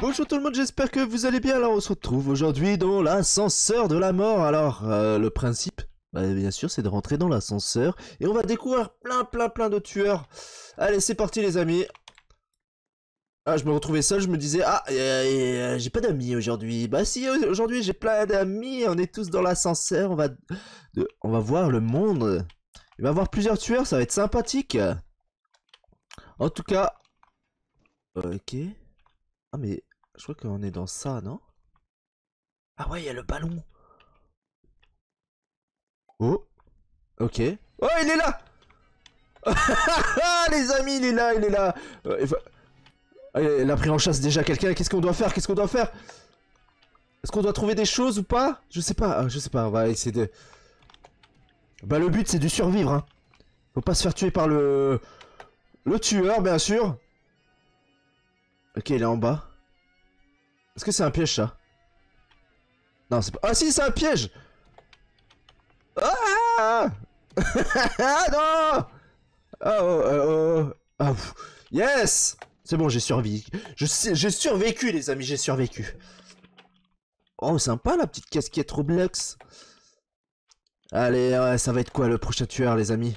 Bonjour tout le monde, j'espère que vous allez bien. Alors on se retrouve aujourd'hui dans l'ascenseur de la mort. Alors euh, le principe, bah, bien sûr, c'est de rentrer dans l'ascenseur et on va découvrir plein plein plein de tueurs. Allez, c'est parti les amis. Ah, je me retrouvais seul, je me disais, ah, euh, euh, j'ai pas d'amis aujourd'hui. Bah si, aujourd'hui j'ai plein d'amis, on est tous dans l'ascenseur, on va, on va voir le monde. Il va y avoir plusieurs tueurs, ça va être sympathique. En tout cas... Euh, ok. Ah mais... Je crois qu'on est dans ça, non Ah ouais, il y a le ballon Oh Ok. Oh, il est là Les amis, il est là, il est là euh, ah, a pris en chasse déjà quelqu'un. Qu'est-ce qu'on doit faire Qu'est-ce qu'on doit faire Est-ce qu'on doit trouver des choses ou pas Je sais pas. Euh, je sais pas. On va essayer de... Bah, le but, c'est de survivre. Hein. Faut pas se faire tuer par le... Le tueur, bien sûr. Ok, il est en bas. Est-ce que c'est un piège, ça Non, c'est pas... Ah si, c'est un piège Ah Non Oh, oh, oh. oh. Yes C'est bon, j'ai survécu. J'ai survécu, les amis, j'ai survécu. Oh, sympa, la petite casquette Roblox. Allez, ça va être quoi, le prochain tueur, les amis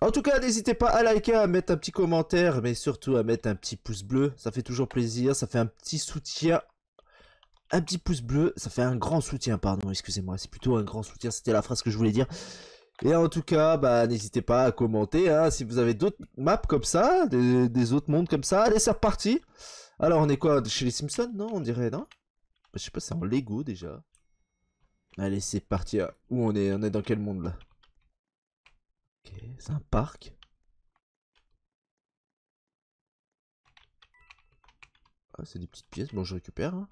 en tout cas, n'hésitez pas à liker, à mettre un petit commentaire, mais surtout à mettre un petit pouce bleu. Ça fait toujours plaisir, ça fait un petit soutien. Un petit pouce bleu, ça fait un grand soutien, pardon, excusez-moi. C'est plutôt un grand soutien, c'était la phrase que je voulais dire. Et en tout cas, bah, n'hésitez pas à commenter hein, si vous avez d'autres maps comme ça, des, des, autres mondes comme ça. Allez, c'est reparti. Alors, on est quoi Chez les Simpsons, non On dirait, non Je sais pas, c'est en Lego déjà. Allez, c'est parti. Hein. Où on est On est dans quel monde là Ok, c'est un parc. Ah, c'est des petites pièces, bon je récupère. Hein.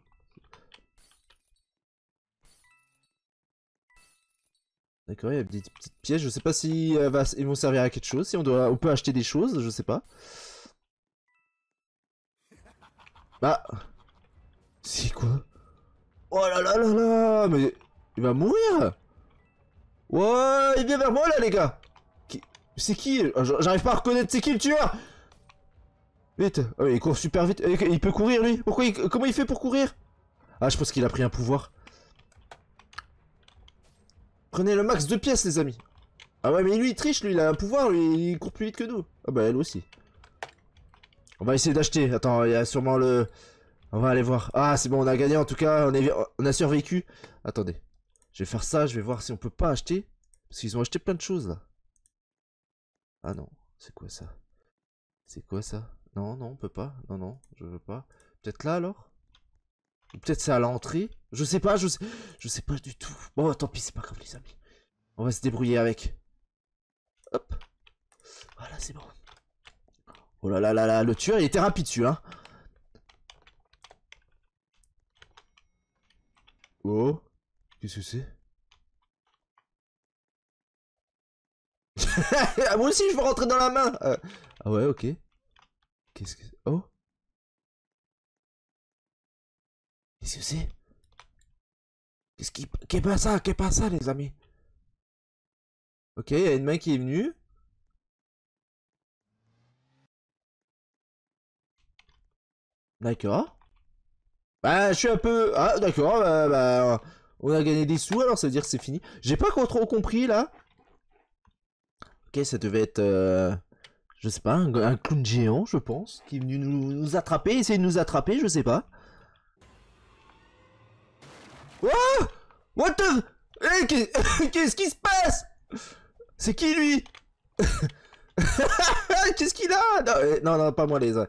D'accord, il y a des petites pièces, je sais pas si elles euh, vont servir à quelque chose, si on, doit, on peut acheter des choses, je sais pas. Bah... C'est quoi Oh là là là là Mais il va mourir Ouais, il vient vers moi là les gars c'est qui euh, J'arrive pas à reconnaître c'est qui le tueur Vite euh, Il court super vite. Euh, il peut courir lui Pourquoi Comment il fait pour courir Ah je pense qu'il a pris un pouvoir. Prenez le max de pièces les amis. Ah ouais mais lui il triche, lui il a un pouvoir, il court plus vite que nous. Ah bah elle aussi. On va essayer d'acheter. Attends, il y a sûrement le... On va aller voir. Ah c'est bon on a gagné en tout cas, on, est... on a survécu. Attendez. Je vais faire ça, je vais voir si on peut pas acheter. Parce qu'ils ont acheté plein de choses là. Ah non, c'est quoi ça C'est quoi ça Non, non, on peut pas. Non, non, je veux pas. Peut-être là alors Peut-être c'est à l'entrée Je sais pas, je sais... je sais pas du tout. Bon, bah, tant pis, c'est pas grave les amis. On va se débrouiller avec. Hop. Voilà, c'est bon. Oh là là là là, le tueur, il était rapide celui hein Oh, qu'est-ce que c'est moi aussi, je veux rentrer dans la main euh. Ah ouais, ok. Qu'est-ce que... Oh Qu'est-ce que c'est Qu'est-ce qui... Qu'est-ce pas ça Qu'est-ce pas ça, les amis Ok, il y a une main qui est venue. D'accord. Bah, je suis un peu... Ah, d'accord, bah, bah On a gagné des sous, alors ça veut dire que c'est fini. J'ai pas trop compris, là. Ok, ça devait être, euh, je sais pas, un, clown géant, je pense, qui est venu nous, attraper, essayer de nous attraper, je sais pas. Oh What the... Eh, qu'est-ce qui se passe C'est qui lui Qu'est-ce qu'il a eh, non, non, pas moi les... Euh.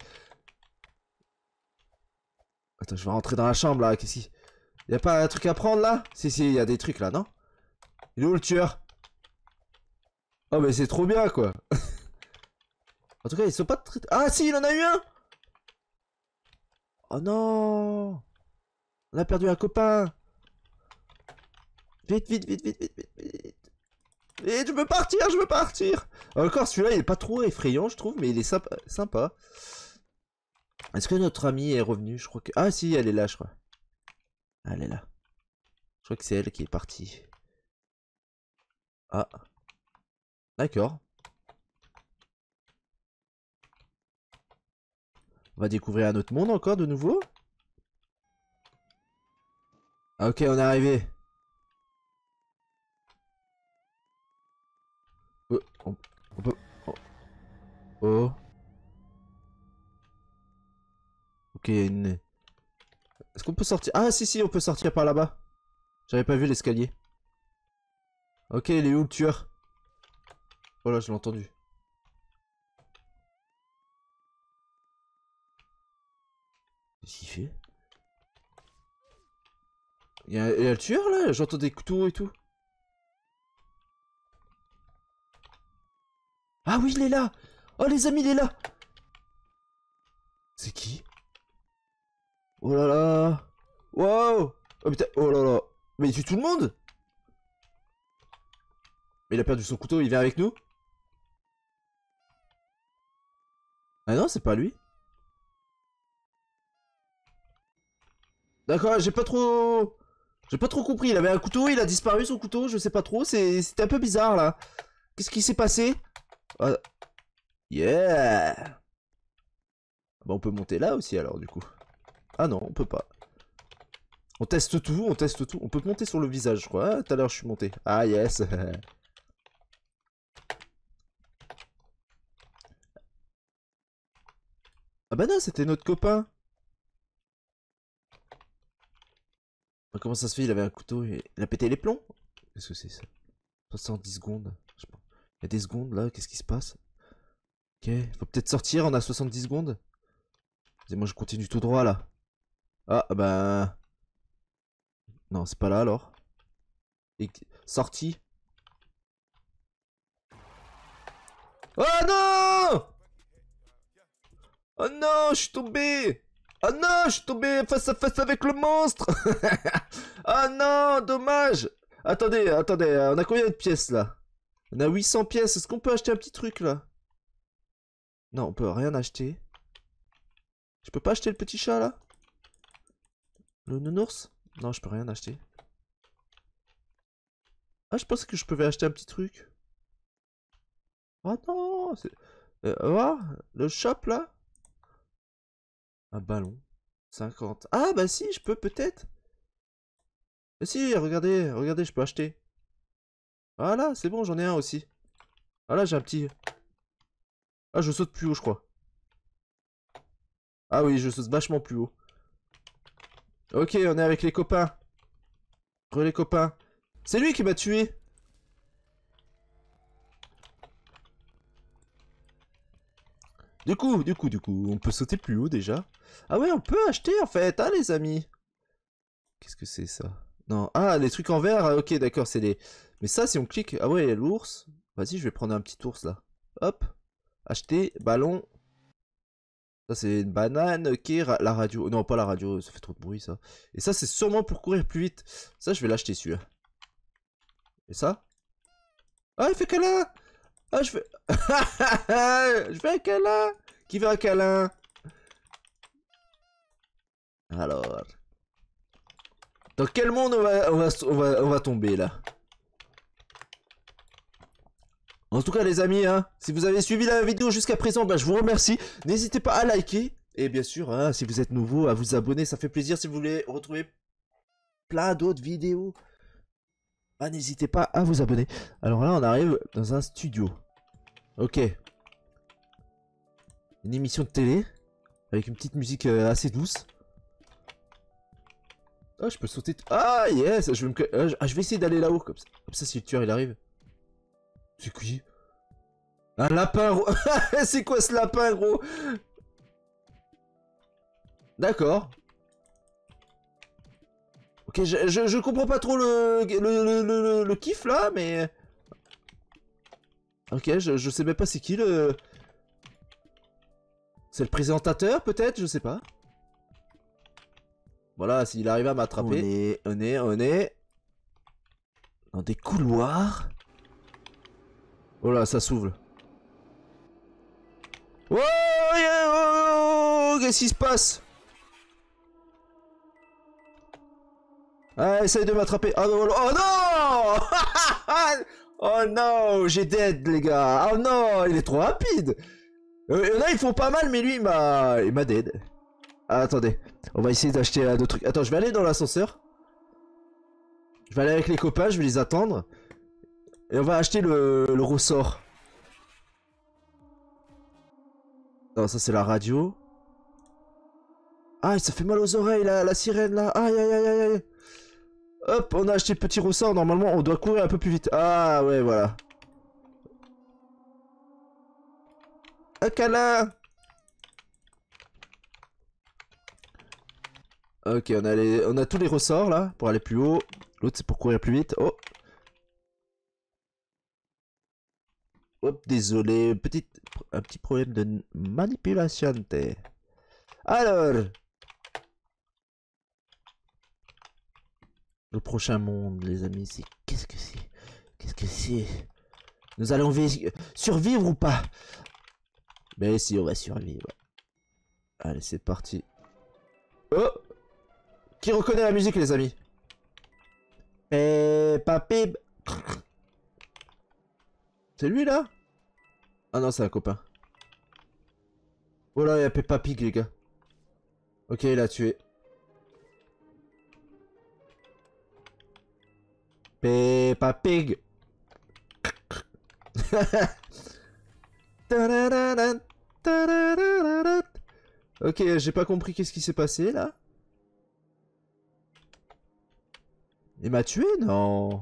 Attends, je vais rentrer dans la chambre là, qu'est-ce qu'il... Y'a pas un truc à prendre là Si, si, y'a des trucs là, non Il est où le tueur Oh mais c'est trop bien quoi En tout cas ils sont pas très... Ah si il en a eu un Oh non On a perdu un copain Vite vite vite vite vite vite Vite je veux partir je veux partir Encore celui-là il est pas trop effrayant je trouve mais il est sympa. sympa. Est-ce que notre amie est revenue Je crois que... Ah si elle est là je crois. Ah, elle est là. Je crois que c'est elle qui est partie. Ah D'accord. On va découvrir un autre monde encore de nouveau ah, Ok, on est arrivé. Oh, on, peut... Oh. oh. Ok, Est-ce qu'on peut sortir Ah si si, on peut sortir par là-bas. J'avais pas vu l'escalier. Ok, il est où le tueur Oh là, je l'ai entendu. Qu'est-ce qu'il fait il y, a, le tueur là J'entends des couteaux et tout. Ah oui, il est là Oh les amis, il est là C'est qui Oh là là Wow Oh putain, oh là là Mais il tue tout le monde Mais il a perdu son couteau, il vient avec nous Ah non, c'est pas lui. D'accord, j'ai pas trop... J'ai pas trop compris, il avait un couteau, il a disparu son couteau, je sais pas trop, c'était un peu bizarre là. Qu'est-ce qui s'est passé ah. Yeah Bah on peut monter là aussi alors du coup. Ah non, on peut pas. On teste tout, on teste tout. On peut monter sur le visage, je crois. Ah, tout à l'heure, je suis monté. Ah, yes Ah bah non, c'était notre copain. comment ça se fait, il avait un couteau et il a pété les plombs Qu'est-ce que c'est ça 70 secondes, Il y a des secondes là, qu'est-ce qui se passe Ok, faut peut-être sortir, on a 70 secondes. Et moi je continue tout droit là. Ah, ah bah... Non, c'est pas là alors. Et... Sortie. Oh non Oh non, je suis tombé Oh non, je suis tombé face à face avec le monstre Oh non, dommage Attendez, attendez, on a combien de pièces là On a 800 pièces, est-ce qu'on peut acheter un petit truc là Non, on peut rien acheter. Je peux pas acheter le petit chat là Le nounours Non, je peux rien acheter. Ah, je pensais que je pouvais acheter un petit truc. Oh non, euh, ah, le shop là un ballon. 50. Ah bah si, je peux peut-être. Si, regardez, regardez, je peux acheter. Voilà, c'est bon, j'en ai un aussi. Ah là, j'ai un petit... Ah, je saute plus haut, je crois. Ah oui, je saute vachement plus haut. Ok, on est avec les copains. Re les copains. C'est lui qui m'a tué. Du coup, du coup, du coup, on peut sauter plus haut déjà. Ah ouais, on peut acheter en fait, hein les amis Qu'est-ce que c'est ça Non, ah, les trucs en verre, ah, ok, d'accord, c'est les... Mais ça, si on clique... Ah ouais, l'ours. Vas-y, je vais prendre un petit ours là. Hop. Acheter, ballon. Ça, c'est une banane, ok, la radio. Non, pas la radio, ça fait trop de bruit ça. Et ça, c'est sûrement pour courir plus vite. Ça, je vais l'acheter celui-là. Et ça Ah, il fait quelle là ah, je fais... je fais un câlin Qui veut un câlin Alors... Dans quel monde on va, on va, on va, tomber, là en tout cas les amis, hein, si vous avez suivi la vidéo jusqu'à présent, bah, je vous remercie. N'hésitez pas à liker. Et bien sûr, hein, si vous êtes nouveau, à vous abonner, ça fait plaisir. Si vous voulez retrouver plein d'autres vidéos, bah, n'hésitez pas à vous abonner. Alors là, on arrive dans un studio. Ok. Une émission de télé. Avec une petite musique euh, assez douce. Ah, je peux sauter. Ah, yes ah, ah, je vais, essayer d'aller là-haut. Comme ça. comme ça, si le tueur il arrive. C'est qui Un lapin, gros C'est quoi ce lapin, gros D'accord. Ok, je, comprends pas trop le, le, le, le kiff là, mais... Ok, je, je sais même pas c'est qui le... C'est le présentateur peut-être Je sais pas. Voilà, s'il arrive à m'attraper. On est, on est, on est... Dans des couloirs. Oh là, ça s'ouvre. Oh, oh, oh, oh Qu'est-ce qui se passe Ah, essaye de m'attraper. Oh, oh non ah, ah, Oh non, j'ai dead les gars. Oh non, il est trop rapide. Euh, là, ils font pas mal, mais lui, il m'a, dead. Ah, attendez, on va essayer d'acheter un d'autres trucs. Attends, je vais aller dans l'ascenseur. Je vais aller avec les copains, je vais les attendre. Et on va acheter le, ressort. Non, ça c'est la radio. Ah, ça fait mal aux oreilles, la, la sirène là. Aïe, aïe, aïe, aïe. Hop, on a acheté petit ressort, Normalement, on doit courir un peu plus vite. Ah ouais, voilà. Un câlin Ok, on a, on a tous les ressorts là, pour aller plus haut. L'autre, c'est pour courir plus vite. Oh Hop, désolé, petite... un petit problème de manipulation. Alors, Le prochain monde, les amis, c'est... Qu'est-ce que c'est Qu'est-ce que c'est Nous allons survivre ou pas Mais si, on va survivre. Allez, c'est parti. Oh Qui reconnaît la musique, les amis Eh, papé... C'est lui, là Ah non, c'est un copain. Oh là, il y a Peppa Pig, les gars. Ok, il a tué. Peppa Pig. ok, j'ai pas compris qu'est-ce qui s'est passé là. Il m'a tué Non.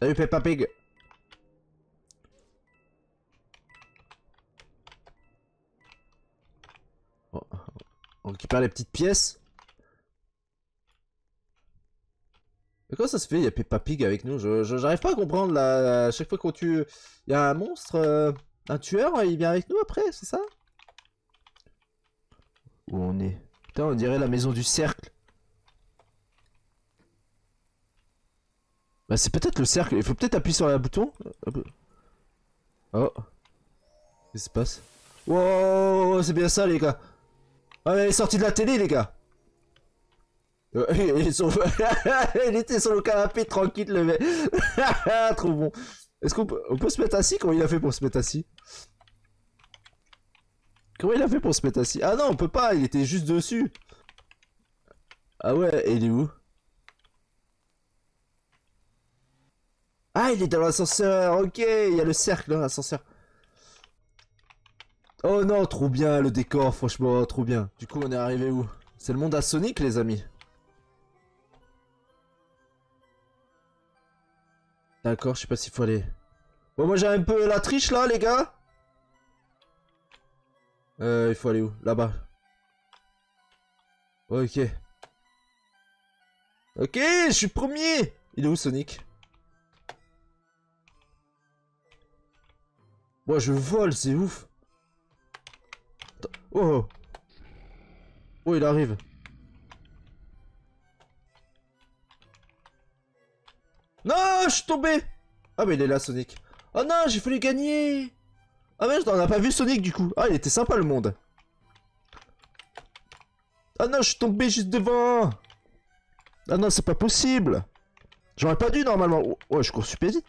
Salut Peppa Pig. Oh, on récupère les petites pièces. comment ça se fait, il y a Peppa Pig avec nous Je J'arrive pas à comprendre là. À chaque fois qu'on tue. Il y a un monstre, euh, un tueur, il vient avec nous après, c'est ça Où on est Putain, on dirait la maison du cercle. Bah, c'est peut-être le cercle. Il faut peut-être appuyer sur un bouton. Oh. Qu'est-ce qui se passe Wow, c'est bien ça, les gars. Ah, elle est sortie de la télé, les gars. Euh, il était sur le canapé tranquille, le Trop bon. Est-ce qu'on peut... se mettre assis Comment il a fait pour se mettre assis Comment il a fait pour se mettre assis Ah non, on peut pas, il était juste dessus. Ah ouais, et il est où Ah, il est dans l'ascenseur, ok, il y a le cercle, l'ascenseur. Oh non, trop bien le décor, franchement, trop bien. Du coup, on est arrivé où C'est le monde à Sonic, les amis. D'accord, je sais pas s'il faut aller. Bon, moi j'ai un peu la triche là, les gars. Euh, il faut aller où Là-bas. Ok. Ok, je suis premier Il est où Sonic Moi je vole, c'est ouf. Oh, oh Oh, il arrive. Non, je suis tombé Ah, mais il est là, Sonic. Oh non, j'ai fallu gagner Ah mais on n'a pas vu Sonic, du coup. Ah, il était sympa, le monde. Ah non, je suis tombé juste devant Ah non, c'est pas possible J'aurais pas dû, normalement. Ouais, oh, oh, je cours super vite.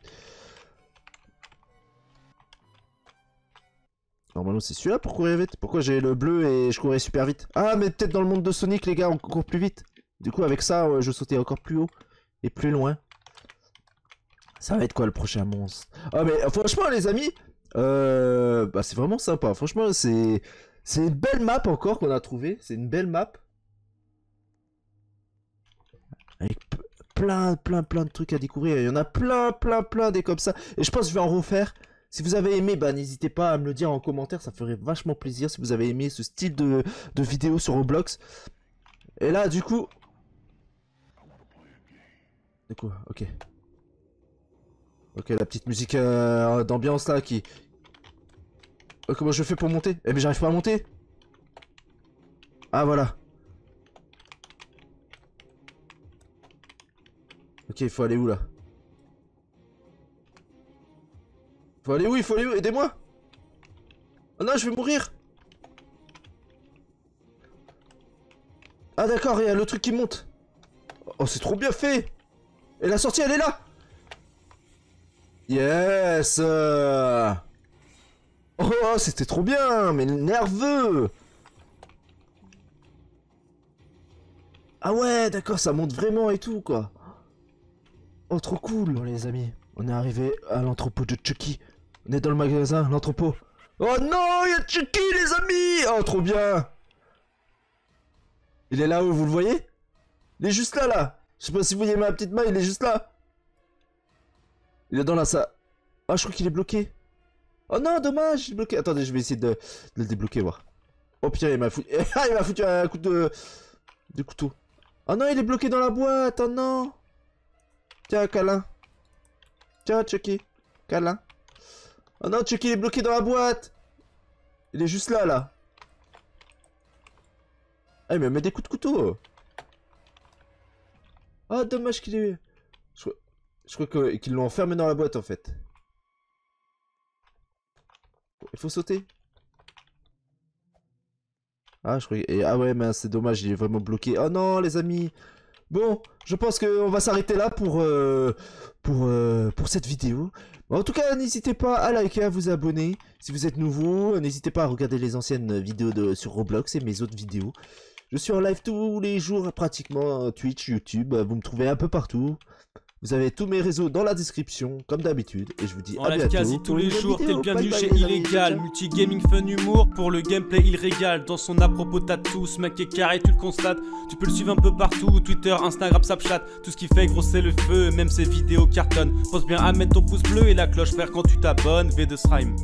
Normalement, c'est celui-là pour courir vite. Pourquoi j'ai le bleu et je courais super vite Ah, mais peut-être dans le monde de Sonic, les gars, on court plus vite. Du coup, avec ça, je sautais encore plus haut et plus loin. Ça va être quoi le prochain monstre Ah mais franchement les amis, euh, bah, c'est vraiment sympa. Franchement c'est c'est une belle map encore qu'on a trouvé. C'est une belle map avec plein plein plein de trucs à découvrir. Il y en a plein plein plein des comme ça. Et je pense que je vais en refaire. Si vous avez aimé, bah, n'hésitez pas à me le dire en commentaire, ça ferait vachement plaisir si vous avez aimé ce style de, vidéo sur Roblox. Et là, du coup... De quoi Ok. Ok, la petite musique euh, d'ambiance là qui... Euh, comment je fais pour monter Eh mais j'arrive pas à monter Ah voilà Ok, il faut aller où là Faut aller où Il faut aller où Aidez-moi Oh non, je vais mourir Ah d'accord, il y a le truc qui monte Oh, c'est trop bien fait Et la sortie, elle est là Yes oh, oh, c'était trop bien Mais nerveux Ah ouais, d'accord, ça monte vraiment et tout, quoi Oh, trop cool les amis, on est arrivé à l'entrepôt de Chucky. On est dans le magasin, l'entrepôt. Oh non, il y a Chucky, les amis Oh, trop bien Il est là où vous le voyez Il est juste là, là Je sais pas si vous voyez ma petite main, il est juste là il est dans la salle. Ah, je crois qu'il est bloqué. Oh non, dommage, il est bloqué. Attendez, je vais essayer de, le débloquer, voir. Oh putain, il m'a foutu... il m'a foutu un coup de... De couteau. Oh non, il est bloqué dans la boîte, oh non. Tiens, câlin. Tiens, Chucky. Câlin. Oh non, Chucky, il est bloqué dans la boîte. Il est juste là, là. Ah, il me met des coups de couteau. Oh, dommage qu'il est... Je crois qu'ils l'ont enfermé dans la boîte en fait. Il faut sauter. Ah, je crois... Et, ah ouais, mais c'est dommage, il est vraiment bloqué. Oh non, les amis Bon, je pense qu'on va s'arrêter là pour, euh, pour, euh, pour cette vidéo. En tout cas, n'hésitez pas à liker, à vous abonner. Si vous êtes nouveau, n'hésitez pas à regarder les anciennes vidéos de, sur Roblox et mes autres vidéos. Je suis en live tous les jours, pratiquement euh, Twitch, YouTube. Vous me trouvez un peu partout. Vous avez tous mes réseaux dans la description, comme d'habitude, et je vous dis à bientôt. quasi tous les jours, t'es chez Illégal, multigaming fun humour, pour le gameplay il régale, dans son à propos t'as tout, ce mec carré, tu le constates, tu peux le suivre un peu partout, Twitter, Instagram, Snapchat, tout ce qui fait grosser le feu, même ses vidéos cartonnent, pense bien à mettre ton pouce bleu et la cloche faire quand tu t'abonnes, V2 Srime.